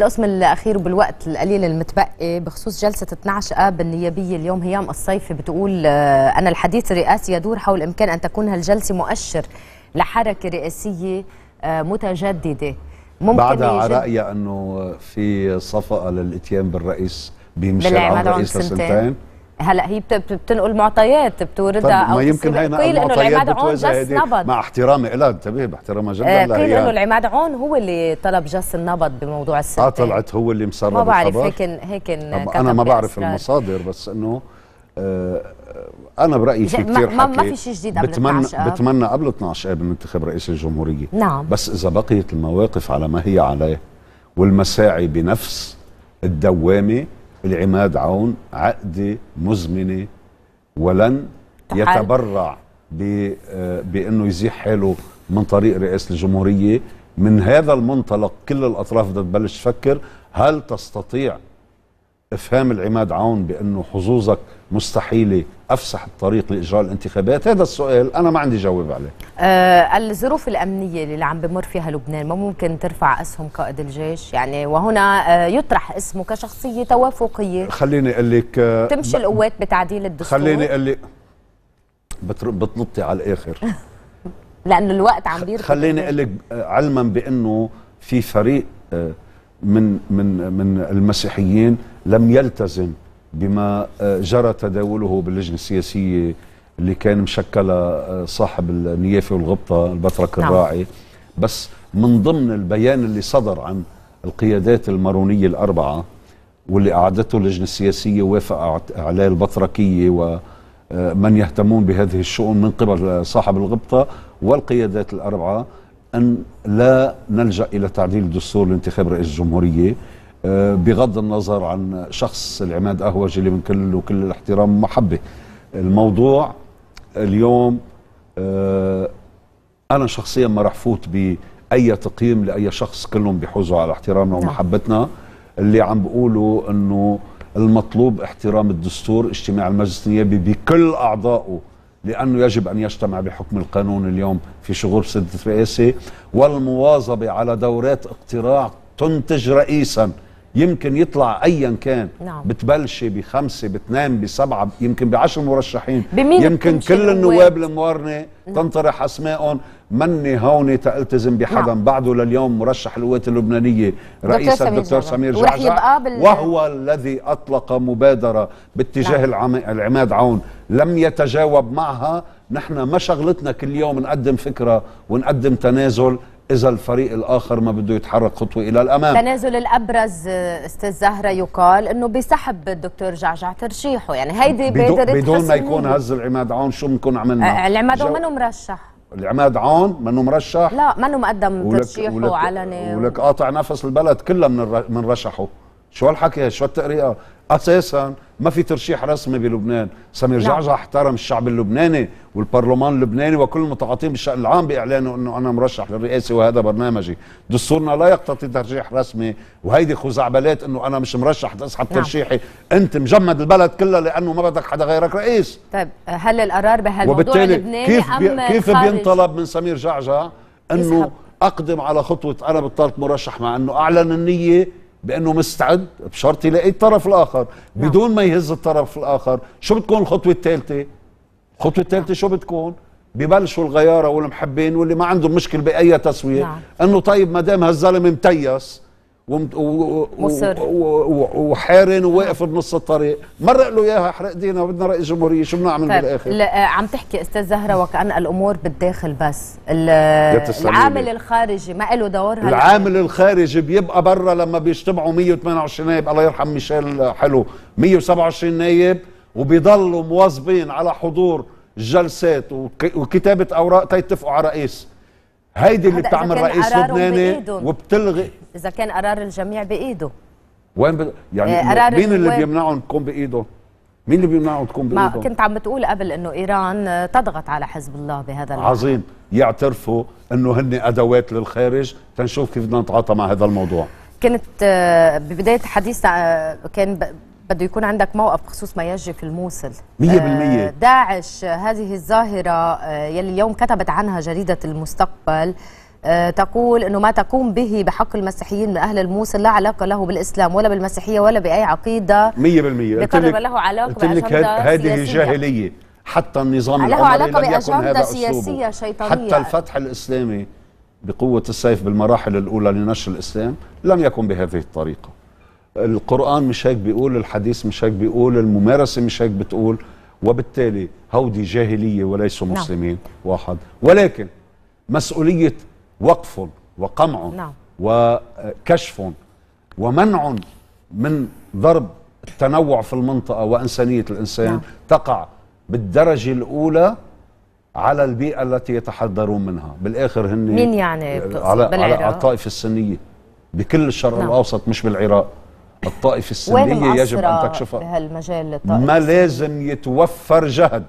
بالقسم الاخير وبالوقت القليل المتبقي بخصوص جلسه 12 اب النيابيه اليوم هيام الصيفي بتقول آه، ان الحديث الرئاسي يدور حول امكان ان تكون هالجلسه مؤشر لحركه رئاسيه آه، متجدده ممكن بعد على رايي انه في صفقه للاتيان بالرئيس بيمشي على الرئيس لسنتين هلا هي بتنقل معطيات بتوردها طيب، او ما يمكن هي نقل معطيات بتوزع نبض مع احترامي لها انتبه باحترامها جدا لها قيل آه، انه العماد عون هو اللي طلب جس النبض بموضوع السنتين اه طلعت هو اللي مسرب ما بعرف هيك هيك انا ما بعرف المصادر بس انه آه انا برايي في كثير ما, ما في شيء جديد قبل بتمنى 12 بتمنى قبل 12 اب ننتخب رئيس الجمهوريه نعم بس اذا بقيت المواقف على ما هي عليه والمساعي بنفس الدوامه العماد عون عقدة مزمنة ولن يتبرع آه، بأنه يزيح حاله من طريق رئاسة الجمهورية من هذا المنطلق كل الأطراف بدها تبلش تفكر هل تستطيع افهام العماد عون بانه حظوظك مستحيله افسح الطريق لاجراء الانتخابات هذا السؤال انا ما عندي جواب عليه آه الظروف الامنيه اللي عم بمر فيها لبنان ما ممكن ترفع اسهم قائد الجيش يعني وهنا آه يطرح اسمه كشخصيه توافقيه خليني اقول لك آه تمشي ب... القوات بتعديل الدستور خليني اقول لك بتر... بتنطي على الاخر لانه الوقت عم بيرفع خليني اقول لك آه، علما بانه في فريق آه، من من من المسيحيين لم يلتزم بما آه، جرى تداوله باللجنة السياسية اللي كان مشكلة آه، صاحب النيافة والغبطة البطرك نعم. الراعي بس من ضمن البيان اللي صدر عن القيادات المارونية الأربعة واللي أعدته اللجنة السياسية وافقت عليه البطركية ومن آه، يهتمون بهذه الشؤون من قبل صاحب الغبطة والقيادات الأربعة أن لا نلجأ إلى تعديل الدستور لانتخاب رئيس الجمهورية آه، بغض النظر عن شخص العماد أهوج اللي من كل وكل الاحترام محبة الموضوع اليوم آه، أنا شخصيا ما راح فوت بأي تقييم لأي شخص كلهم بيحوزوا على احترامنا نعم. ومحبتنا اللي عم بقولوا أنه المطلوب احترام الدستور اجتماع المجلس النيابي بكل أعضائه لأنه يجب أن يجتمع بحكم القانون اليوم في شغل سد الرئاسة والمواظبة على دورات اقتراع تنتج رئيساً يمكن يطلع ايا كان نعم. بتبلش بخمسه باتنين بسبعه يمكن بعشر مرشحين بمين يمكن كل النواب الموارنه نعم. تنطرح اسمائهم مني هون تالتزم بحدا نعم. بعده لليوم مرشح القوات اللبنانيه رئيس الدكتور سمير جعجع بال... وهو الذي اطلق مبادره باتجاه نعم. العماد عون لم يتجاوب معها نحن ما شغلتنا كل يوم نقدم فكره ونقدم تنازل اذا الفريق الاخر ما بده يتحرك خطوه الى الامام تنازل الابرز استاذ زهره يقال انه بيسحب الدكتور جعجع ترشيحه يعني هيدي بدون بدون ما يكون هز العماد عون شو بنكون عملنا آه، العماد عون منه مرشح العماد عون منه مرشح لا منه مقدم ترشيحه ولك علني ولك قاطع نفس البلد كلها من من رشحه شو هالحكي شو التقرير اساسا ما في ترشيح رسمي بلبنان سمير نعم. جعجع احترم الشعب اللبناني والبرلمان اللبناني وكل المتعاطين بالشأن العام بإعلانه أنه أنا مرشح للرئاسة وهذا برنامجي دستورنا لا يقتضي ترشيح رسمي وهيدي خزعبلات أنه أنا مش مرشح تسحب نعم. ترشيحي أنت مجمد البلد كلها لأنه ما بدك حدا غيرك رئيس طيب هل القرار بهالموضوع اللبناني كيف أم بي... كيف خارج. بينطلب من سمير جعجع أنه يسحب. أقدم على خطوة أنا بطلت مرشح مع أنه أعلن النية بانه مستعد بشرط يلاقي الطرف الاخر نعم. بدون ما يهز الطرف الاخر شو بتكون الخطوه الثالثه الخطوه الثالثه شو بتكون ببلشوا الغياره والمحبين واللي ما عندهم مشكل باي تسويه نعم. انه طيب ما دام هالزلمه متيس و... و... و... وحارن وواقف بنص الطريق مرق له اياها حرق دينا وبدنا رئيس جمهوريه شو بنعمل طيب، بالاخر لا آه، عم تحكي استاذ زهره وكان الامور بالداخل بس العامل الخارجي ما له دور هل... العامل الخارجي بيبقى برا لما بيجتمعوا 128 نايب الله يرحم ميشيل حلو 127 نايب وبيضلوا مواظبين على حضور الجلسات وكتابه اوراق تيتفقوا على رئيس هيدي اللي بتعمل رئيس لبناني وبتلغي اذا كان قرار الجميع بايده وين ب... يعني آه، قرار مين اللي بيمنعهم تكون بايده مين اللي بيمنعهم تكون بايده ما كنت عم بتقول قبل انه ايران آه، تضغط على حزب الله بهذا الموضوع عظيم يعترفوا انه هن ادوات للخارج تنشوف كيف بدنا نتعاطى مع هذا الموضوع كنت آه، ببدايه حديثنا كان بده يكون عندك موقف بخصوص ما يجري في الموصل 100% آه، داعش هذه الظاهرة آه، يلي اليوم كتبت عنها جريدة المستقبل آه، تقول انه ما تقوم به بحق المسيحيين من اهل الموصل لا علاقه له بالاسلام ولا بالمسيحيه ولا باي عقيده 100% ما له علاقه باجندة هذه جاهليه حتى النظام له علاقه باجنده سياسيه شيطانيه حتى الفتح الاسلامي بقوه السيف بالمراحل الاولى لنشر الاسلام لم يكن بهذه الطريقه القرآن مش هيك بيقول الحديث مش هيك بيقول الممارسة مش هيك بتقول وبالتالي هودي جاهلية وليسوا نعم. مسلمين نعم. واحد ولكن مسؤولية وقف وقمع نعم. وكشف ومنع من ضرب التنوع في المنطقة وإنسانية الإنسان نعم. تقع بالدرجة الأولى على البيئة التي يتحضرون منها بالآخر هن مين يعني على, بالعراق. على الطائفة السنية بكل الشرق نعم. الأوسط مش بالعراق الطائفة السنية يجب أن تكشفها ما لازم يتوفر جهد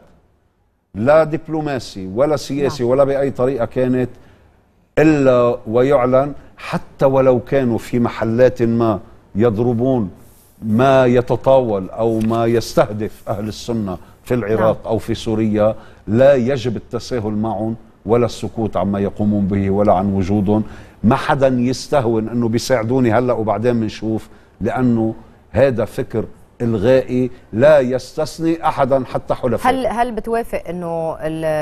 لا دبلوماسي ولا سياسي نعم. ولا بأي طريقة كانت إلا ويعلن حتى ولو كانوا في محلات ما يضربون ما يتطاول أو ما يستهدف أهل السنة في العراق نعم. أو في سوريا لا يجب التساهل معهم ولا السكوت عما يقومون به ولا عن وجودهم ما حدا يستهون أنه بيساعدوني هلأ وبعدين بنشوف لانه هذا فكر الغائي لا يستثني احدا حتى حلفائه هل هل بتوافق انه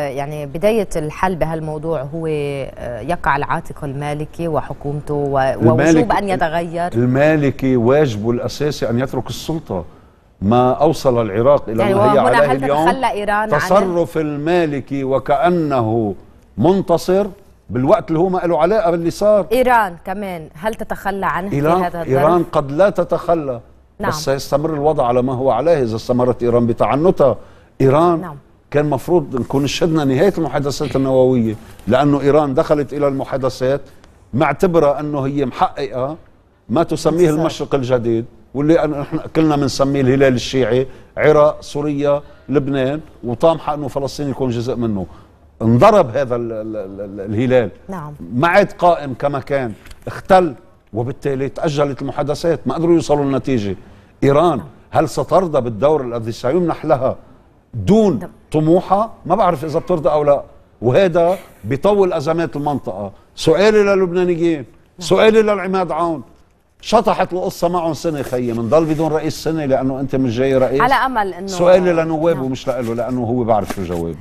يعني بدايه الحل بهالموضوع هو آه، يقع العاتق المالكي وحكومته ووجوب ان يتغير المالكي واجبه الاساسي ان يترك السلطه ما اوصل العراق الى يعني ما هي عليه اليوم تصرف المالكي وكانه منتصر بالوقت اللي هو ما له علاقه باللي صار ايران كمان هل تتخلى عن في هذا الظرف؟ ايران قد لا تتخلى نعم. بس سيستمر الوضع على ما هو عليه اذا استمرت ايران بتعنتها ايران نعم. كان مفروض نكون شهدنا نهايه المحادثات النوويه لانه ايران دخلت الى المحادثات معتبره انه هي محققه ما تسميه المشرق الجديد واللي نحن كلنا بنسميه الهلال الشيعي عراق سوريا لبنان وطامحه انه فلسطين يكون جزء منه انضرب هذا الـ الـ الـ الهلال نعم ما عاد قائم كما كان اختل وبالتالي تأجلت المحادثات ما قدروا يوصلوا لنتيجة إيران نعم. هل سترضى بالدور الذي سيمنح لها دون نعم. طموحها ما بعرف إذا بترضى أو لا وهذا بيطول أزمات المنطقة سؤالي للبنانيين نعم. سؤالي للعماد عون شطحت القصه معهم سنه خيي بنضل بدون رئيس سنه لانه انت مش جاي رئيس على امل انه سؤالي لنوابه نعم. مش لإله لانه هو بعرف شو جوابه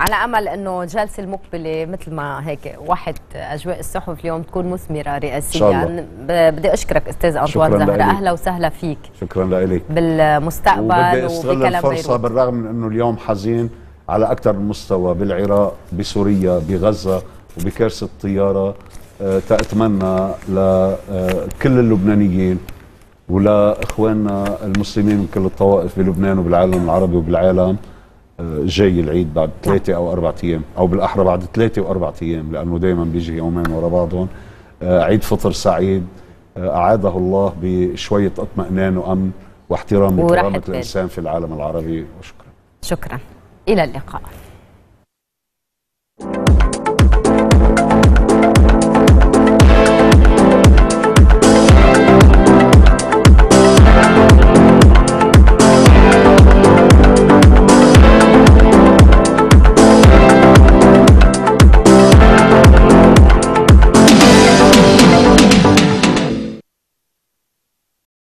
على امل انه الجلسه المقبله مثل ما هيك واحد اجواء الصحف اليوم تكون مثمره رئاسيا الله. بدي اشكرك استاذ انطوان زهره اهلا وسهلا فيك شكرا لك بالمستقبل وبدي استغل الفرصه بيروت. بالرغم من انه اليوم حزين على اكثر من مستوى بالعراق بسوريا بغزه وبكارثه الطياره آه، تأتمنى لكل آه، اللبنانيين ولاخواننا المسلمين من كل الطوائف بلبنان وبالعالم العربي وبالعالم جاي العيد بعد نعم. ثلاثة أو أربعة أيام أو بالأحرى بعد ثلاثة وأربعة أيام لأنه دائما بيجي يومين ورا بعضهم آه، عيد فطر سعيد آه، أعاده الله بشوية اطمئنان وأمن واحترام وكرامة الإنسان في العالم العربي وشكرا شكرا إلى اللقاء